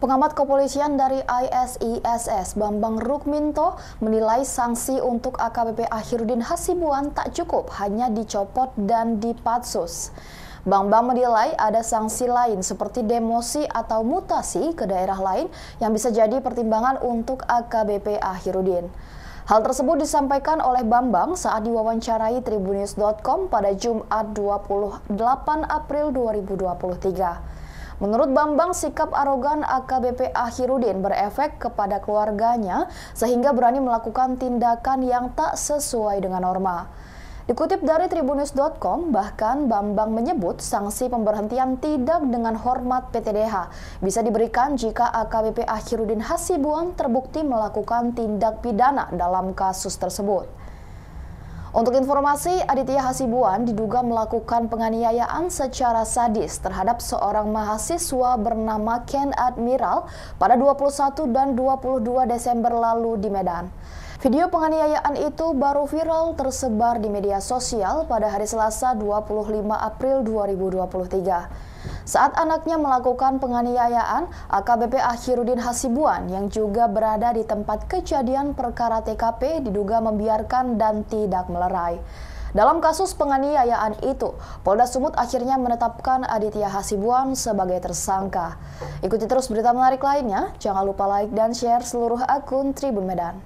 Pengamat kepolisian dari ISISS Bambang Rukminto menilai sanksi untuk AKBP Akhirudin Hasibuan tak cukup hanya dicopot dan dipatsus. Bambang menilai ada sanksi lain seperti demosi atau mutasi ke daerah lain yang bisa jadi pertimbangan untuk AKBP Akhirudin. Hal tersebut disampaikan oleh Bambang saat diwawancarai Tribunews.com pada Jumat 28 April 2023. Menurut Bambang, sikap arogan AKBP Akhirudin berefek kepada keluarganya sehingga berani melakukan tindakan yang tak sesuai dengan norma. Dikutip dari Tribunus.com, bahkan Bambang menyebut sanksi pemberhentian tidak dengan hormat PTDH bisa diberikan jika AKBP Akhirudin Hasibuan terbukti melakukan tindak pidana dalam kasus tersebut. Untuk informasi, Aditya Hasibuan diduga melakukan penganiayaan secara sadis terhadap seorang mahasiswa bernama Ken Admiral pada 21 dan 22 Desember lalu di Medan. Video penganiayaan itu baru viral tersebar di media sosial pada hari Selasa 25 April 2023. Saat anaknya melakukan penganiayaan, AKBP Akhirudin Hasibuan yang juga berada di tempat kejadian perkara TKP diduga membiarkan dan tidak melerai. Dalam kasus penganiayaan itu, Polda Sumut akhirnya menetapkan Aditya Hasibuan sebagai tersangka. Ikuti terus berita menarik lainnya. Jangan lupa like dan share seluruh akun Tribun Medan.